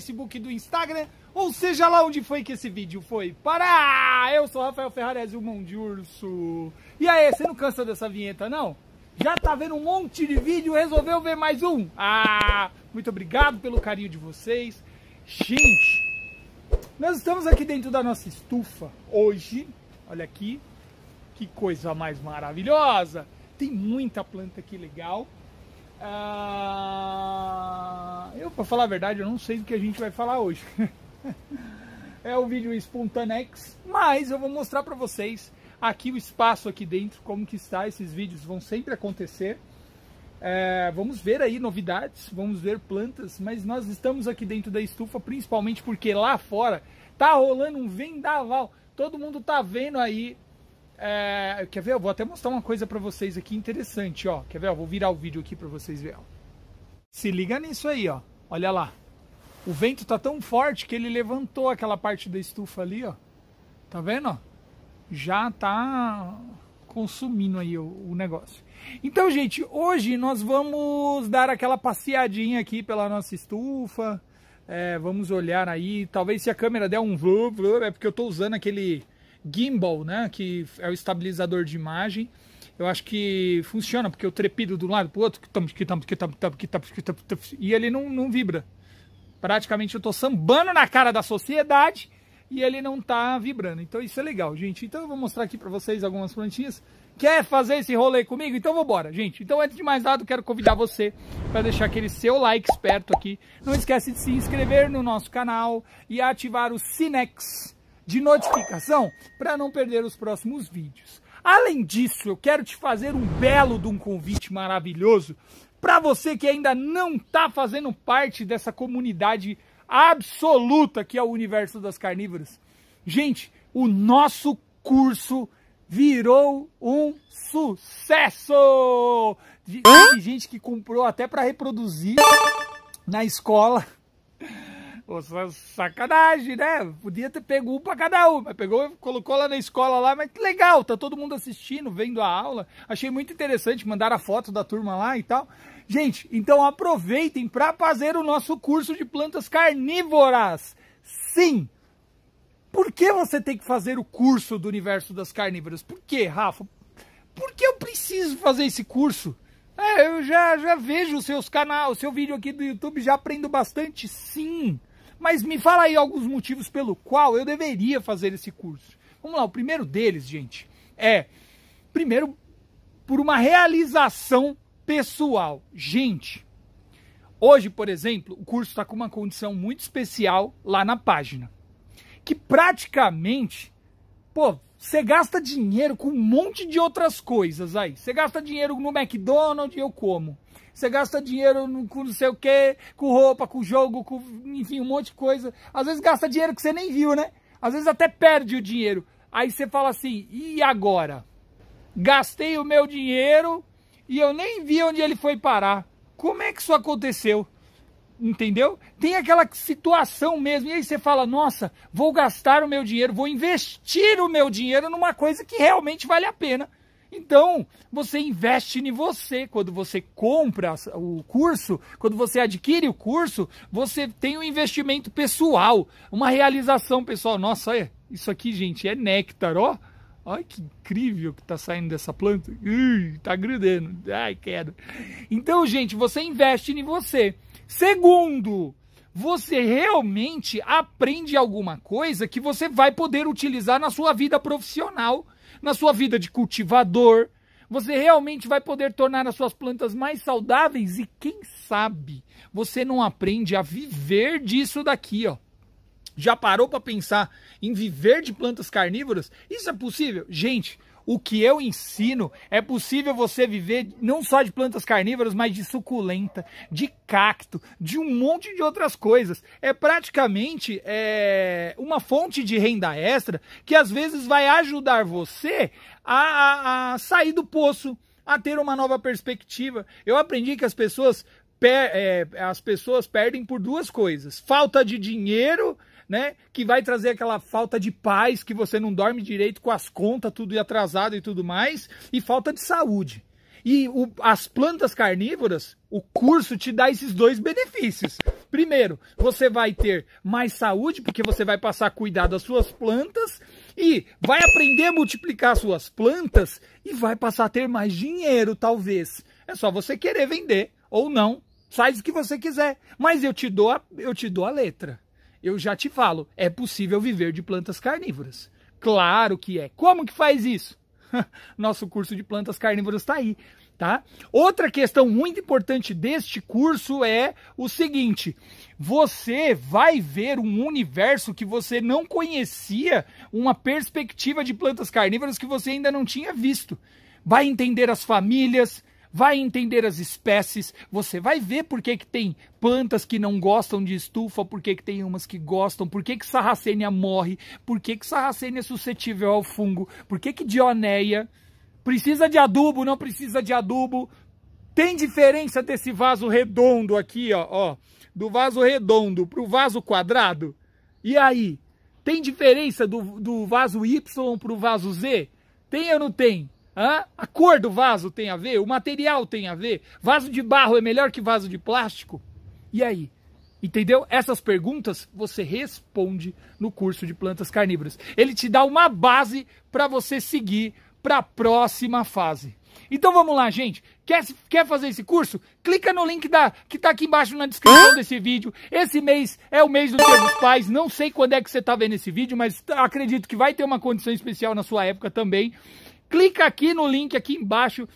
Facebook e do Instagram, ou seja lá onde foi que esse vídeo foi para! Eu sou Rafael Ferrarese, o Mão de Urso. E aí, você não cansa dessa vinheta, não? Já tá vendo um monte de vídeo, resolveu ver mais um? Ah, muito obrigado pelo carinho de vocês. Gente, nós estamos aqui dentro da nossa estufa hoje. Olha aqui, que coisa mais maravilhosa. Tem muita planta aqui legal. Ah, eu, para falar a verdade, eu não sei do que a gente vai falar hoje. é o vídeo espontâneo, mas eu vou mostrar para vocês aqui o espaço aqui dentro, como que está. Esses vídeos vão sempre acontecer. É, vamos ver aí novidades, vamos ver plantas, mas nós estamos aqui dentro da estufa, principalmente porque lá fora tá rolando um vendaval. Todo mundo tá vendo aí é, quer ver? Eu vou até mostrar uma coisa para vocês aqui interessante, ó. Quer ver? Eu vou virar o vídeo aqui para vocês verem. Se liga nisso aí, ó. Olha lá. O vento tá tão forte que ele levantou aquela parte da estufa ali, ó. Tá vendo? Já tá consumindo aí o, o negócio. Então, gente, hoje nós vamos dar aquela passeadinha aqui pela nossa estufa. É, vamos olhar aí. Talvez se a câmera der um é porque eu tô usando aquele gimbal, né, que é o estabilizador de imagem. Eu acho que funciona, porque eu trepido do lado pro outro, e ele não, não vibra. Praticamente eu tô sambando na cara da sociedade e ele não tá vibrando. Então isso é legal, gente. Então eu vou mostrar aqui para vocês algumas plantinhas. Quer fazer esse rolê comigo? Então vambora, gente. Então antes de mais nada, quero convidar você para deixar aquele seu like esperto aqui. Não esquece de se inscrever no nosso canal e ativar o Sinex de notificação para não perder os próximos vídeos. Além disso, eu quero te fazer um belo de um convite maravilhoso para você que ainda não está fazendo parte dessa comunidade absoluta que é o universo das carnívoras. Gente, o nosso curso virou um sucesso! Tem gente que comprou até para reproduzir na escola. Sacanagem, né? Podia ter pego um pra cada um, mas pegou, colocou lá na escola lá, mas legal, tá todo mundo assistindo, vendo a aula. Achei muito interessante, mandaram a foto da turma lá e tal. Gente, então aproveitem para fazer o nosso curso de plantas carnívoras. Sim! Por que você tem que fazer o curso do universo das carnívoras? Por que, Rafa? Por que eu preciso fazer esse curso? É, eu já, já vejo os seus canais, o seu vídeo aqui do YouTube, já aprendo bastante. Sim! Mas me fala aí alguns motivos pelo qual eu deveria fazer esse curso. Vamos lá, o primeiro deles, gente, é primeiro por uma realização pessoal. Gente, hoje, por exemplo, o curso está com uma condição muito especial lá na página, que praticamente, pô, você gasta dinheiro com um monte de outras coisas aí. Você gasta dinheiro no McDonald's, eu como. Você gasta dinheiro com não sei o quê, com roupa, com jogo, com enfim, um monte de coisa. Às vezes gasta dinheiro que você nem viu, né? Às vezes até perde o dinheiro. Aí você fala assim: e agora? Gastei o meu dinheiro e eu nem vi onde ele foi parar. Como é que isso aconteceu? Entendeu? Tem aquela situação mesmo. E aí você fala: nossa, vou gastar o meu dinheiro, vou investir o meu dinheiro numa coisa que realmente vale a pena. Então, você investe em você. Quando você compra o curso, quando você adquire o curso, você tem um investimento pessoal, uma realização pessoal. Nossa, olha, isso aqui, gente, é néctar, ó. Olha que incrível que está saindo dessa planta. está tá grudando. Ai, queda. Então, gente, você investe em você. Segundo, você realmente aprende alguma coisa que você vai poder utilizar na sua vida profissional, na sua vida de cultivador. Você realmente vai poder tornar as suas plantas mais saudáveis e quem sabe você não aprende a viver disso daqui, ó. Já parou para pensar em viver de plantas carnívoras? Isso é possível? Gente, o que eu ensino, é possível você viver não só de plantas carnívoras, mas de suculenta, de cacto, de um monte de outras coisas. É praticamente é, uma fonte de renda extra que às vezes vai ajudar você a, a, a sair do poço, a ter uma nova perspectiva. Eu aprendi que as pessoas per, é, as pessoas perdem por duas coisas: falta de dinheiro né? Que vai trazer aquela falta de paz, que você não dorme direito com as contas, tudo atrasado e tudo mais, e falta de saúde. E o, as plantas carnívoras, o curso te dá esses dois benefícios. Primeiro, você vai ter mais saúde, porque você vai passar a cuidar das suas plantas e vai aprender a multiplicar suas plantas e vai passar a ter mais dinheiro, talvez. É só você querer vender ou não. Faz o que você quiser, mas eu te dou a, eu te dou a letra eu já te falo, é possível viver de plantas carnívoras. Claro que é. Como que faz isso? Nosso curso de plantas carnívoras está aí. Tá? Outra questão muito importante deste curso é o seguinte: você vai ver um universo que você não conhecia, uma perspectiva de plantas carnívoras que você ainda não tinha visto. Vai entender as famílias, vai entender as espécies, você vai ver por que, que tem plantas que não gostam de estufa, por que, que tem umas que gostam, por que, que sarracênia morre, por que, que sarracênia é suscetível ao fungo, por que, que dioneia precisa de adubo, não precisa de adubo. Tem diferença desse vaso redondo aqui, ó, ó do vaso redondo para o vaso quadrado? E aí? Tem diferença do, do vaso Y para o vaso Z? Tem ou não tem? Hã? A cor do vaso tem a ver? O material tem a ver? Vaso de barro é melhor que vaso de plástico? E aí? Entendeu? Essas perguntas você responde no curso de plantas carnívoras. Ele te dá uma base para você seguir para a próxima fase. Então vamos lá, gente. Quer, quer fazer esse curso? Clica no link da, que está aqui embaixo na descrição desse vídeo. Esse mês é o mês do Dia dos Pais. Não sei quando é que você está vendo esse vídeo, mas acredito que vai ter uma condição especial na sua época também clica aqui no link aqui embaixo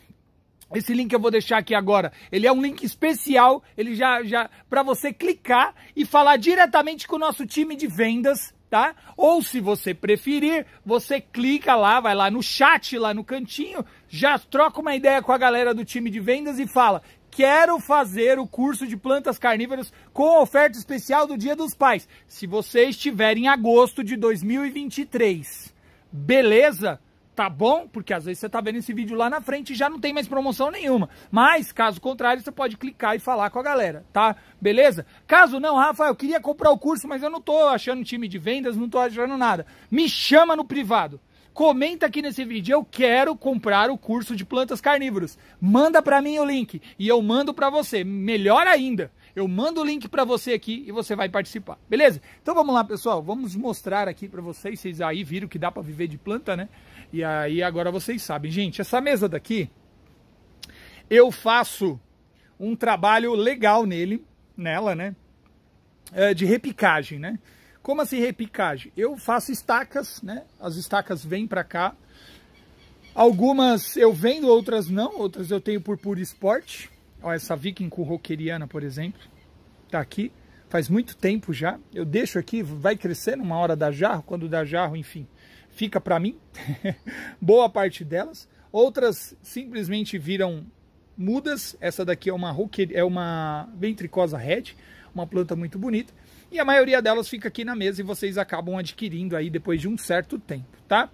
esse link eu vou deixar aqui agora. Ele é um link especial, ele já já para você clicar e falar diretamente com o nosso time de vendas, tá? Ou se você preferir, você clica lá, vai lá no chat lá no cantinho, já troca uma ideia com a galera do time de vendas e fala: quero fazer o curso de plantas carnívoras com oferta especial do Dia dos Pais. Se você estiver em agosto de 2023, beleza? tá bom? Porque às vezes você tá vendo esse vídeo lá na frente e já não tem mais promoção nenhuma. Mas, caso contrário, você pode clicar e falar com a galera, tá? Beleza? Caso não, Rafael eu queria comprar o curso, mas eu não tô achando time de vendas, não tô achando nada. Me chama no privado. Comenta aqui nesse vídeo, eu quero comprar o curso de plantas carnívoras. Manda para mim o link e eu mando para você. Melhor ainda, eu mando o link para você aqui e você vai participar, beleza? Então vamos lá, pessoal, vamos mostrar aqui para vocês, vocês aí viram que dá para viver de planta, né? E aí agora vocês sabem. Gente, essa mesa daqui, eu faço um trabalho legal nele, nela, né? É, de repicagem, né? Como assim repicagem? Eu faço estacas, né? As estacas vêm para cá. Algumas eu vendo, outras não. Outras eu tenho por puro esporte. Ó, essa Viking com roqueriana, por exemplo. Tá aqui. Faz muito tempo já. Eu deixo aqui, vai crescer numa hora da jarro, quando dá jarro, enfim fica para mim, boa parte delas. Outras simplesmente viram mudas. Essa daqui é uma roquer... é uma ventricosa red, uma planta muito bonita. E a maioria delas fica aqui na mesa e vocês acabam adquirindo aí depois de um certo tempo, tá?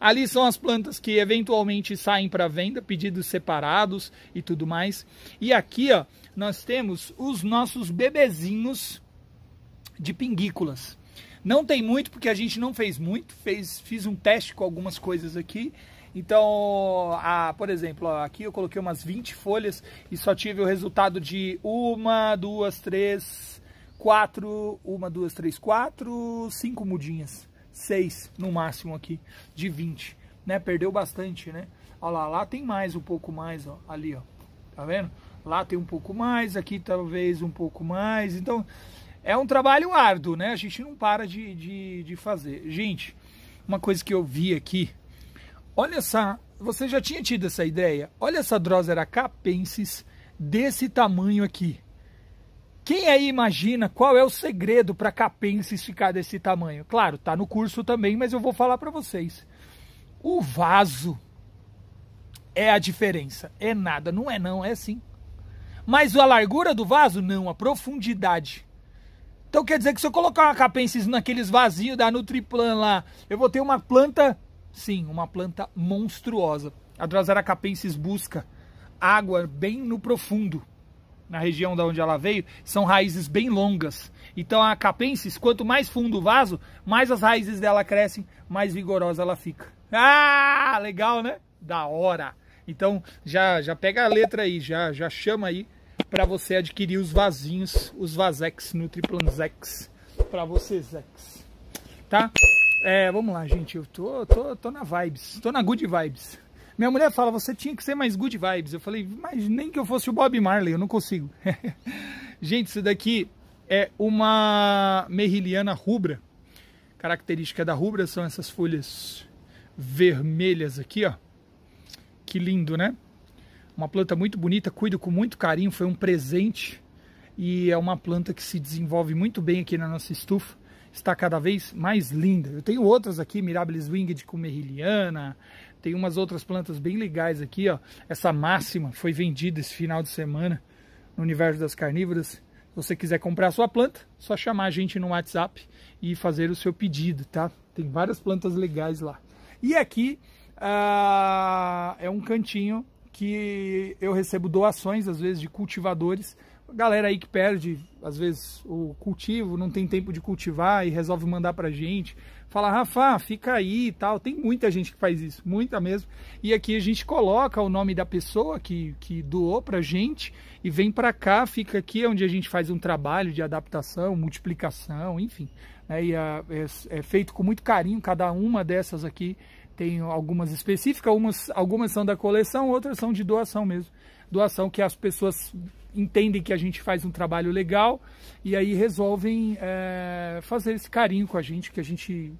Ali são as plantas que eventualmente saem para venda, pedidos separados e tudo mais. E aqui, ó, nós temos os nossos bebezinhos de pinguículas. Não tem muito, porque a gente não fez muito. Fez, fiz um teste com algumas coisas aqui. Então, a, por exemplo, ó, aqui eu coloquei umas 20 folhas e só tive o resultado de uma, duas, três, quatro, uma, duas, três, quatro, cinco mudinhas. Seis, no máximo aqui, de 20. Né? Perdeu bastante, né? Olha lá, lá tem mais, um pouco mais, ó, ali, ó. Tá vendo? Lá tem um pouco mais, aqui talvez um pouco mais. Então, é um trabalho árduo, né? A gente não para de, de, de fazer. Gente, uma coisa que eu vi aqui, olha essa, você já tinha tido essa ideia? Olha essa Drosera capensis desse tamanho aqui. Quem aí imagina qual é o segredo para capensis ficar desse tamanho? Claro, tá no curso também, mas eu vou falar para vocês. O vaso é a diferença. É nada, não é não, é sim. Mas a largura do vaso? Não, a profundidade. Então quer dizer que se eu colocar uma capensis naqueles vazios da Nutriplan lá, eu vou ter uma planta, sim, uma planta monstruosa. A Drosera capensis busca água bem no profundo, na região da onde ela veio, são raízes bem longas. Então a capensis, quanto mais fundo o vaso, mais as raízes dela crescem, mais vigorosa ela fica. Ah, legal, né? Da hora. Então já já pega a letra aí, já já chama aí para você adquirir os vasinhos, os Vasex Zex, para você, Zex. Tá? É, vamos lá, gente. Eu tô, tô, tô na vibes, tô na good vibes. Minha mulher fala, você tinha que ser mais good vibes. Eu falei, mas nem que eu fosse o Bob Marley, eu não consigo. gente, isso daqui é uma merriliana rubra. Característica da rubra são essas folhas vermelhas aqui, ó. Que lindo, né? Uma planta muito bonita, cuido com muito carinho, foi um presente e é uma planta que se desenvolve muito bem aqui na nossa estufa. Está cada vez mais linda. Eu tenho outras aqui, Mirabilis winged com merriliana, tem umas outras plantas bem legais aqui, ó. Essa máxima foi vendida esse final de semana no universo das carnívoras. Se você quiser comprar a sua planta, só chamar a gente no WhatsApp e fazer o seu pedido, tá? Tem várias plantas legais lá. E aqui ah, é um cantinho que eu recebo doações, às vezes, de cultivadores. Galera aí que perde, às vezes, o cultivo, não tem tempo de cultivar e resolve mandar pra gente. Fala, Rafa, fica aí e tal. Tem muita gente que faz isso, muita mesmo. E aqui a gente coloca o nome da pessoa que, que doou pra gente e vem pra cá, fica aqui é onde a gente faz um trabalho de adaptação, multiplicação, enfim. É, é, é feito com muito carinho cada uma dessas aqui tem algumas específicas, algumas, algumas são da coleção, outras são de doação mesmo. Doação que as pessoas entendem que a gente faz um trabalho legal e aí resolvem é, fazer esse carinho com a gente, que a gente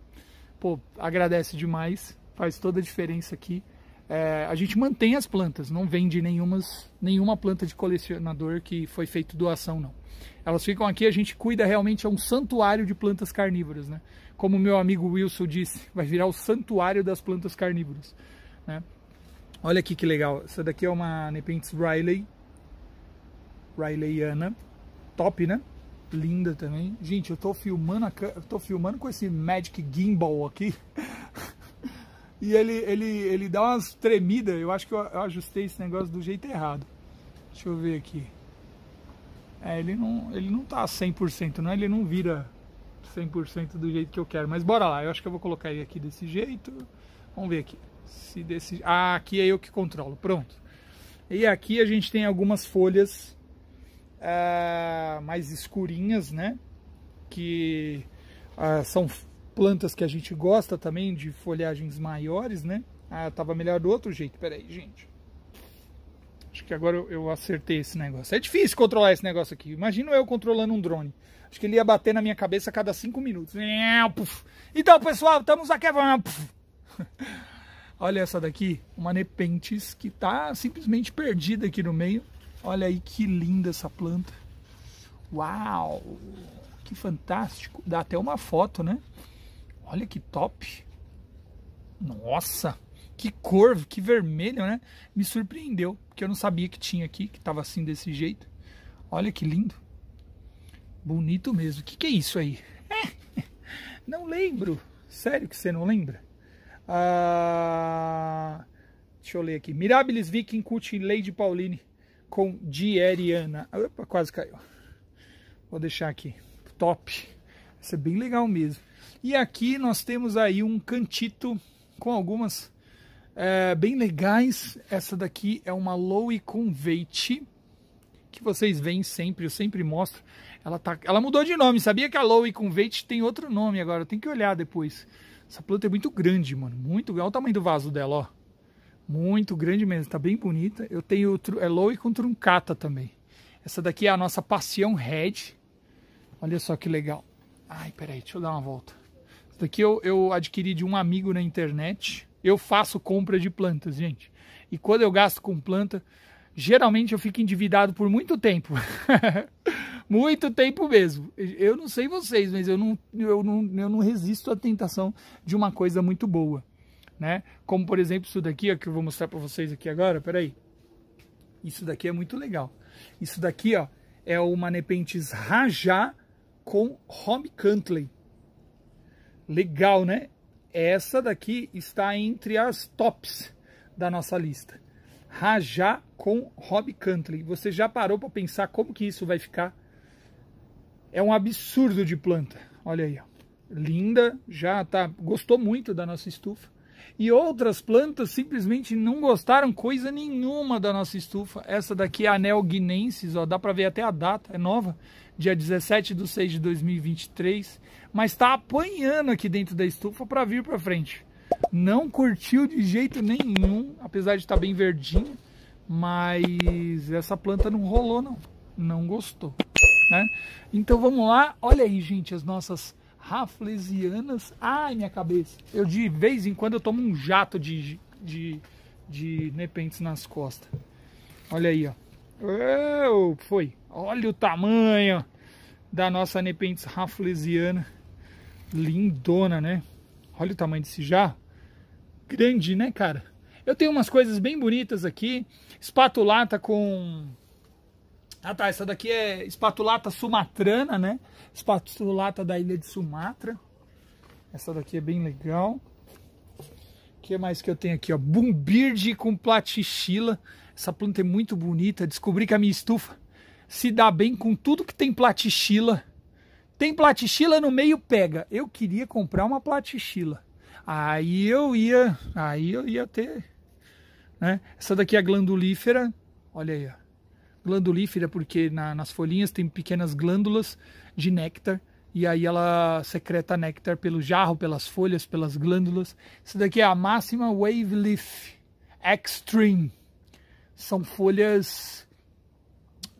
pô, agradece demais, faz toda a diferença aqui. É, a gente mantém as plantas, não vende nenhumas, nenhuma planta de colecionador que foi feito doação, não. Elas ficam aqui, a gente cuida realmente, é um santuário de plantas carnívoras, né? como meu amigo Wilson disse, vai virar o santuário das plantas carnívoras. Né? Olha aqui que legal, essa daqui é uma Nepenthes Riley, Rileyana, top, né? Linda também. Gente, eu tô filmando, a, eu tô filmando com esse Magic Gimbal aqui, e ele, ele, ele dá umas tremidas, eu acho que eu, eu ajustei esse negócio do jeito errado. Deixa eu ver aqui. É, ele não, ele não tá 100%, não, é? ele não vira 100% do jeito que eu quero. Mas bora lá, eu acho que eu vou colocar ele aqui desse jeito. Vamos ver aqui. Se desse... Ah, aqui é eu que controlo, pronto. E aqui a gente tem algumas folhas ah, mais escurinhas, né? Que ah, são plantas que a gente gosta também de folhagens maiores, né? Ah, tava melhor do outro jeito, peraí, gente. Acho que agora eu, eu, acertei esse negócio. É difícil controlar esse negócio aqui. Imagina eu controlando um drone. Acho que ele ia bater na minha cabeça a cada cinco minutos. Então, pessoal, estamos aqui. Olha essa daqui, uma Nepentis que está simplesmente perdida aqui no meio. Olha aí que linda essa planta. Uau! Que fantástico. Dá até uma foto, né? Olha que top. Nossa! que cor, que vermelho, né? Me surpreendeu, porque eu não sabia que tinha aqui, que tava assim desse jeito. Olha que lindo. Bonito mesmo. O que, que é isso aí? É. não lembro. Sério que você não lembra? Ah, deixa eu ler aqui. Mirabilis Viking Cult Lady Pauline com Dieriana. Opa, quase caiu. Vou deixar aqui. Top. Isso é bem legal mesmo. E aqui nós temos aí um cantito com algumas é, bem legais. Essa daqui é uma Lowe Conveit, que vocês veem sempre, eu sempre mostro. Ela, tá, ela mudou de nome, sabia que a Lowe Conveit tem outro nome agora, tem que olhar depois. Essa planta é muito grande, mano, muito grande. Olha o tamanho do vaso dela, ó. Muito grande mesmo, tá bem bonita. Eu tenho outro é Lowe com truncata também. Essa daqui é a nossa Passion Red. Olha só que legal. Ai, peraí, deixa eu dar uma volta. Essa daqui eu, eu adquiri de um amigo na internet eu faço compra de plantas, gente. E quando eu gasto com planta, geralmente eu fico endividado por muito tempo. muito tempo mesmo. Eu não sei vocês, mas eu não, eu, não, eu não resisto à tentação de uma coisa muito boa. Né? Como por exemplo isso daqui, ó, que eu vou mostrar para vocês aqui agora, peraí. Isso daqui é muito legal. Isso daqui ó, é uma Nepenthes Rajá com Home Cantley. Legal, né? Essa daqui está entre as tops da nossa lista. Rajá com Rob Cantley. Você já parou para pensar como que isso vai ficar? É um absurdo de planta. Olha aí, ó. linda, já tá, gostou muito da nossa estufa e outras plantas simplesmente não gostaram coisa nenhuma da nossa estufa. Essa daqui é a Anel Guinensis, ó, dá para ver até a data, é nova, dia 17 de 6 de 2023, mas está apanhando aqui dentro da estufa para vir para frente. Não curtiu de jeito nenhum, apesar de estar tá bem verdinho mas essa planta não rolou não, não gostou. Né? Então vamos lá, olha aí gente as nossas raflesianas. Ai, minha cabeça. Eu de vez em quando eu tomo um jato de, de, de nepentes nas costas. Olha aí, ó. Eu, foi. Olha o tamanho da nossa nepentes raflesiana. Lindona, né? Olha o tamanho desse já, Grande, né, cara? Eu tenho umas coisas bem bonitas aqui. Espatulata com ah tá, essa daqui é espatulata sumatrana, né? Espatulata da ilha de Sumatra. Essa daqui é bem legal. O que mais que eu tenho aqui? Ó? Bumbirde com platichila. Essa planta é muito bonita. Descobri que a minha estufa se dá bem com tudo que tem platichila. Tem platichila no meio, pega. Eu queria comprar uma platichila. Aí eu ia, aí eu ia ter, né? Essa daqui é glandulífera. Olha aí, ó glandulífera, porque na, nas folhinhas tem pequenas glândulas de néctar, e aí ela secreta néctar pelo jarro, pelas folhas, pelas glândulas. Isso daqui é a máxima wave leaf extreme. São folhas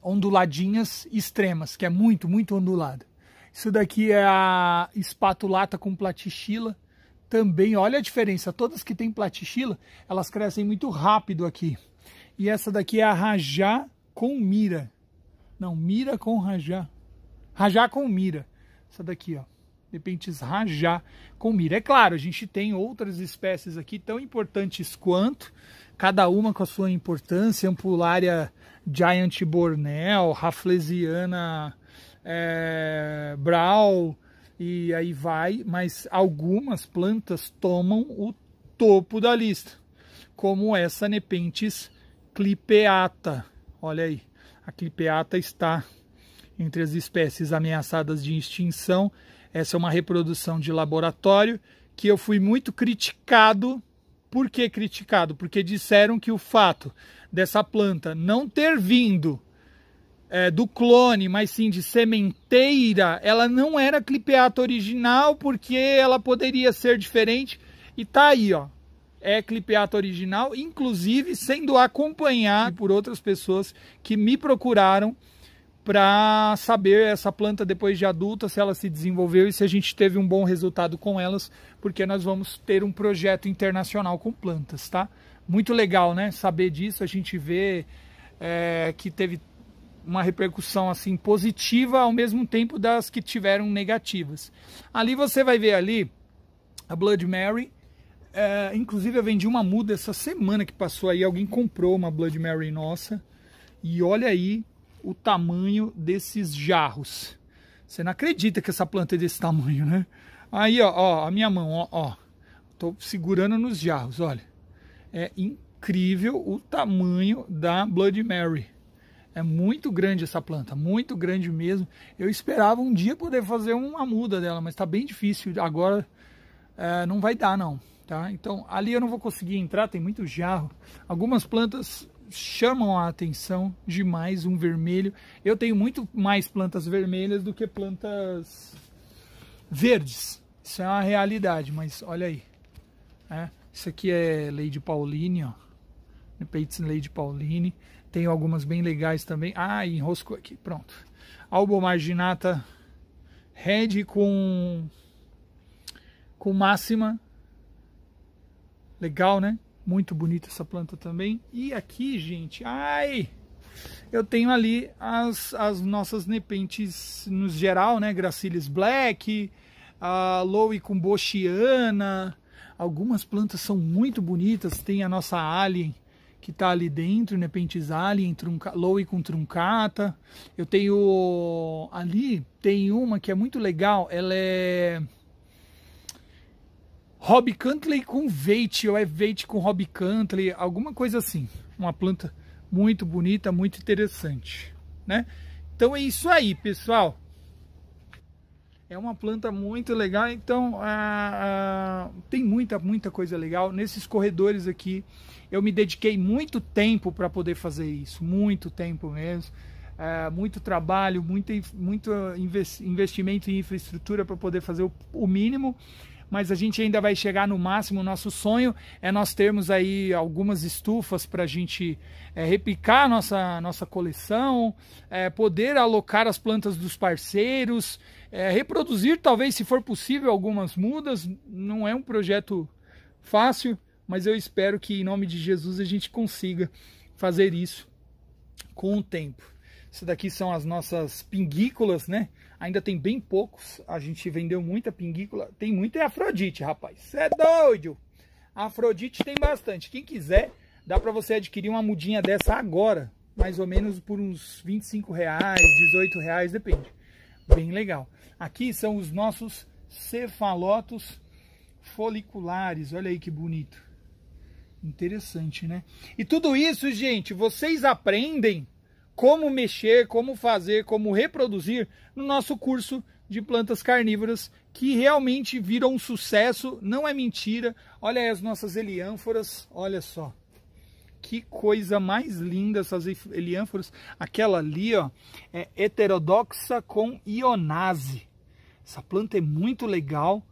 onduladinhas extremas, que é muito, muito ondulada. Isso daqui é a espatulata com platichila. Também, olha a diferença, todas que têm platichila, elas crescem muito rápido aqui. E essa daqui é a rajá com mira. Não, mira com rajá. Rajá com mira. Essa daqui, ó. De repente, rajá com mira. É claro, a gente tem outras espécies aqui tão importantes quanto, cada uma com a sua importância. Ampulária Giant Bornel, Raflesiana é, Brau, e aí vai. Mas algumas plantas tomam o topo da lista, como essa Nepentes clipeata Olha aí, a clipeata está entre as espécies ameaçadas de extinção. Essa é uma reprodução de laboratório que eu fui muito criticado. Por que criticado? Porque disseram que o fato dessa planta não ter vindo é, do clone, mas sim de sementeira, ela não era clipeata original porque ela poderia ser diferente. E tá aí, ó é clipeata original, inclusive sendo acompanhado por outras pessoas que me procuraram para saber essa planta depois de adulta, se ela se desenvolveu e se a gente teve um bom resultado com elas, porque nós vamos ter um projeto internacional com plantas, tá? Muito legal, né? Saber disso, a gente vê é, que teve uma repercussão assim positiva ao mesmo tempo das que tiveram negativas. Ali você vai ver ali a Blood Mary, é, inclusive eu vendi uma muda essa semana que passou aí, alguém comprou uma Blood Mary nossa. E olha aí o tamanho desses jarros. Você não acredita que essa planta é desse tamanho, né? Aí, ó, ó a minha mão, ó, ó. Tô segurando nos jarros, olha. É incrível o tamanho da Blood Mary. É muito grande essa planta, muito grande mesmo. Eu esperava um dia poder fazer uma muda dela, mas tá bem difícil. Agora é, não vai dar, não. Tá? Então ali eu não vou conseguir entrar, tem muito jarro. Algumas plantas chamam a atenção demais um vermelho. Eu tenho muito mais plantas vermelhas do que plantas verdes. Isso é uma realidade, mas olha aí. É, isso aqui é Lady Pauline, ó. Pates Lady Pauline. Tem algumas bem legais também. Ah, enroscou aqui, pronto. Albomarginata Red com com máxima Legal, né? Muito bonita essa planta também. E aqui, gente, ai, eu tenho ali as, as nossas nepentes no geral, né? Gracilis black, a Lowe Bochiana. Algumas plantas são muito bonitas. Tem a nossa alien que está ali dentro, nepentes alien, trunca, Lowe com truncata. Eu tenho ali, tem uma que é muito legal. Ela é Rob Cantley com Veit, ou é Veit com Rob Cantley, alguma coisa assim. Uma planta muito bonita, muito interessante, né? Então é isso aí, pessoal. É uma planta muito legal, então ah, ah, tem muita, muita coisa legal. Nesses corredores aqui, eu me dediquei muito tempo para poder fazer isso, muito tempo mesmo. Ah, muito trabalho, muito, muito investimento em infraestrutura para poder fazer o, o mínimo mas a gente ainda vai chegar no máximo. O nosso sonho é nós termos aí algumas estufas para a gente é, a nossa, nossa coleção, é, poder alocar as plantas dos parceiros, é, reproduzir, talvez, se for possível, algumas mudas. Não é um projeto fácil, mas eu espero que, em nome de Jesus, a gente consiga fazer isso com o tempo. Isso daqui são as nossas pinguícolas, né? Ainda tem bem poucos. A gente vendeu muita pinguícola. Tem muita é Afrodite, rapaz. Você é doido! Afrodite tem bastante. Quem quiser, dá para você adquirir uma mudinha dessa agora. Mais ou menos por uns 25 reais, 18 reais, depende. Bem legal. Aqui são os nossos cefalotos foliculares. Olha aí que bonito. Interessante, né? E tudo isso, gente, vocês aprendem como mexer, como fazer, como reproduzir no nosso curso de plantas carnívoras que realmente viram um sucesso, não é mentira. Olha aí as nossas heliânforas, olha só. Que coisa mais linda essas heliânforas. Aquela ali, ó, é heterodoxa com ionase. Essa planta é muito legal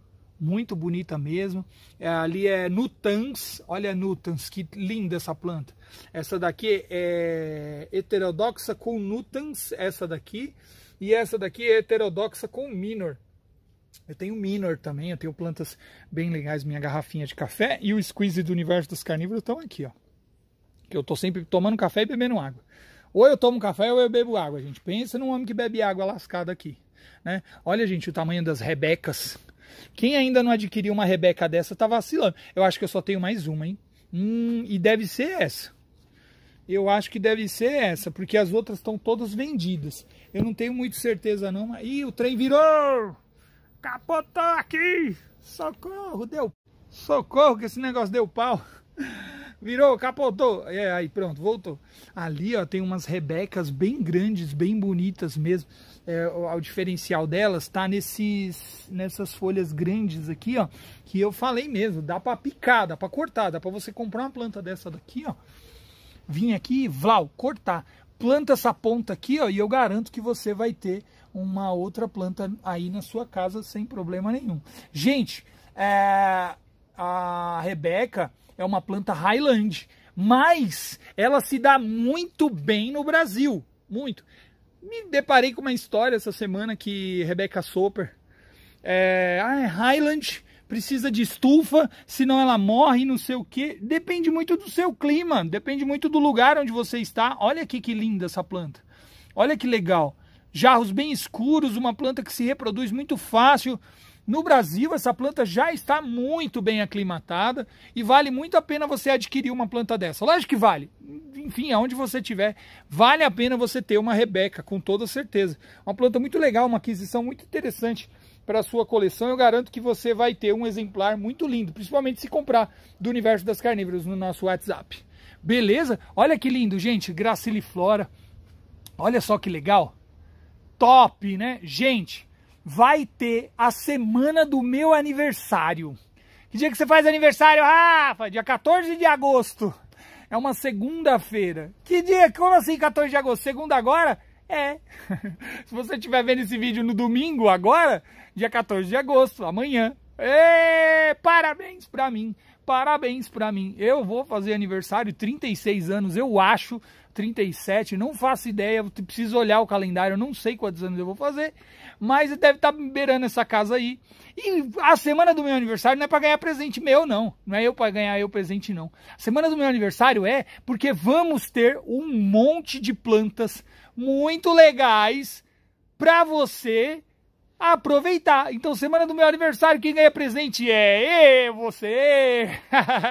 muito bonita mesmo. É, ali é Nutans, olha Nutans, que linda essa planta. Essa daqui é heterodoxa com Nutans, essa daqui. E essa daqui é heterodoxa com Minor. Eu tenho Minor também, eu tenho plantas bem legais, minha garrafinha de café e o squeeze do universo dos carnívoros estão aqui, ó. Que eu tô sempre tomando café e bebendo água. Ou eu tomo café ou eu bebo água, gente. Pensa num homem que bebe água lascada aqui, né? Olha, gente, o tamanho das rebecas. Quem ainda não adquiriu uma Rebeca dessa tá vacilando. Eu acho que eu só tenho mais uma, hein? Hum, e deve ser essa. Eu acho que deve ser essa, porque as outras estão todas vendidas. Eu não tenho muita certeza não. Mas... Ih, o trem virou! Capotou aqui! Socorro, deu... Socorro que esse negócio deu pau! virou, capotou. É, aí pronto, voltou. Ali ó, tem umas rebecas bem grandes, bem bonitas mesmo. É, o, o, diferencial delas tá nesses, nessas folhas grandes aqui, ó, que eu falei mesmo, dá para picar, dá para cortar, dá para você comprar uma planta dessa daqui, ó. Vim aqui, vlau, cortar. Planta essa ponta aqui, ó, e eu garanto que você vai ter uma outra planta aí na sua casa sem problema nenhum. Gente, é, a Rebeca, é uma planta Highland, mas ela se dá muito bem no Brasil, muito. Me deparei com uma história essa semana que Rebecca Soper, é, ah, é Highland precisa de estufa, senão ela morre, não sei o que. Depende muito do seu clima, depende muito do lugar onde você está. Olha aqui que linda essa planta. Olha que legal. Jarros bem escuros, uma planta que se reproduz muito fácil. No Brasil, essa planta já está muito bem aclimatada e vale muito a pena você adquirir uma planta dessa. Lógico que vale. Enfim, aonde você tiver, vale a pena você ter uma Rebeca, com toda certeza. Uma planta muito legal, uma aquisição muito interessante para a sua coleção. Eu garanto que você vai ter um exemplar muito lindo, principalmente se comprar do Universo das Carnívoras no nosso WhatsApp. Beleza? Olha que lindo, gente. Graciliflora. Olha só que legal. Top, né? Gente, vai ter a semana do meu aniversário. Que dia que você faz aniversário, Rafa? Dia 14 de agosto. É uma segunda-feira. Que dia? Como assim 14 de agosto? Segunda agora? É. Se você estiver vendo esse vídeo no domingo agora, dia 14 de agosto, amanhã. Ê, parabéns pra mim. Parabéns para mim. Eu vou fazer aniversário 36 anos, eu acho, 37, não faço ideia, preciso olhar o calendário, não sei quantos anos eu vou fazer, mas deve estar tá beirando essa casa aí. E a semana do meu aniversário não é para ganhar presente meu não, não é eu para ganhar eu presente não. A semana do meu aniversário é porque vamos ter um monte de plantas muito legais para você aproveitar. Então, semana do meu aniversário, quem ganha presente é você.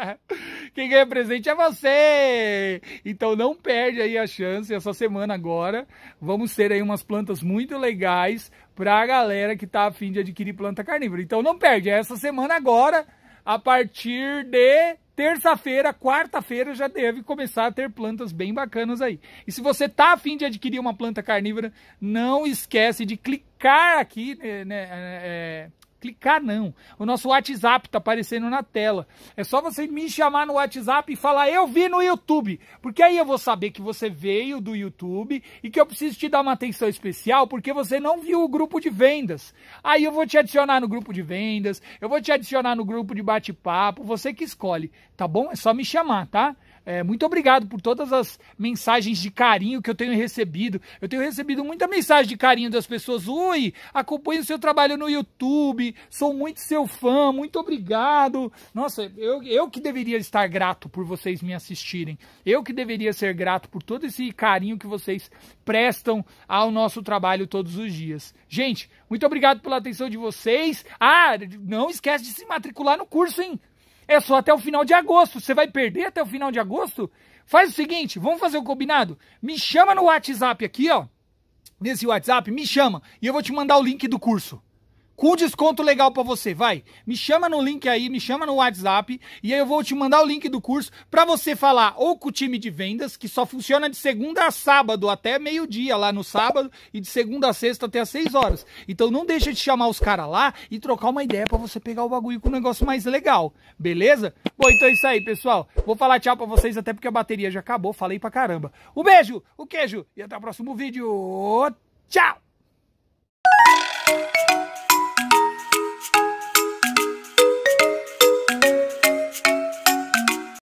quem ganha presente é você. Então, não perde aí a chance essa semana agora. Vamos ter aí umas plantas muito legais para a galera que tá afim de adquirir planta carnívora. Então, não perde é essa semana agora a partir de terça-feira, quarta-feira já deve começar a ter plantas bem bacanas aí. E se você tá afim de adquirir uma planta carnívora, não esquece de clicar aqui né, né é, clicar não. O nosso WhatsApp tá aparecendo na tela. É só você me chamar no WhatsApp e falar eu vi no YouTube, porque aí eu vou saber que você veio do YouTube e que eu preciso te dar uma atenção especial porque você não viu o grupo de vendas. Aí eu vou te adicionar no grupo de vendas, eu vou te adicionar no grupo de bate-papo, você que escolhe, tá bom? É só me chamar, tá? É, muito obrigado por todas as mensagens de carinho que eu tenho recebido. Eu tenho recebido muita mensagem de carinho das pessoas. Oi, acompanho o seu trabalho no YouTube, sou muito seu fã, muito obrigado. Nossa, eu, eu que deveria estar grato por vocês me assistirem. Eu que deveria ser grato por todo esse carinho que vocês prestam ao nosso trabalho todos os dias. Gente, muito obrigado pela atenção de vocês. Ah, não esquece de se matricular no curso, hein? É só até o final de agosto. Você vai perder até o final de agosto? Faz o seguinte, vamos fazer o um combinado? Me chama no WhatsApp aqui, ó. Nesse WhatsApp, me chama e eu vou te mandar o link do curso com desconto legal para você. Vai, me chama no link aí, me chama no WhatsApp e aí eu vou te mandar o link do curso para você falar ou com o time de vendas, que só funciona de segunda a sábado até meio-dia lá no sábado e de segunda a sexta até às seis horas. Então não deixa de chamar os caras lá e trocar uma ideia para você pegar o bagulho com um negócio mais legal, beleza? Bom, então é isso aí, pessoal. Vou falar tchau para vocês até porque a bateria já acabou, falei pra caramba. Um beijo, um queijo e até o próximo vídeo. Tchau!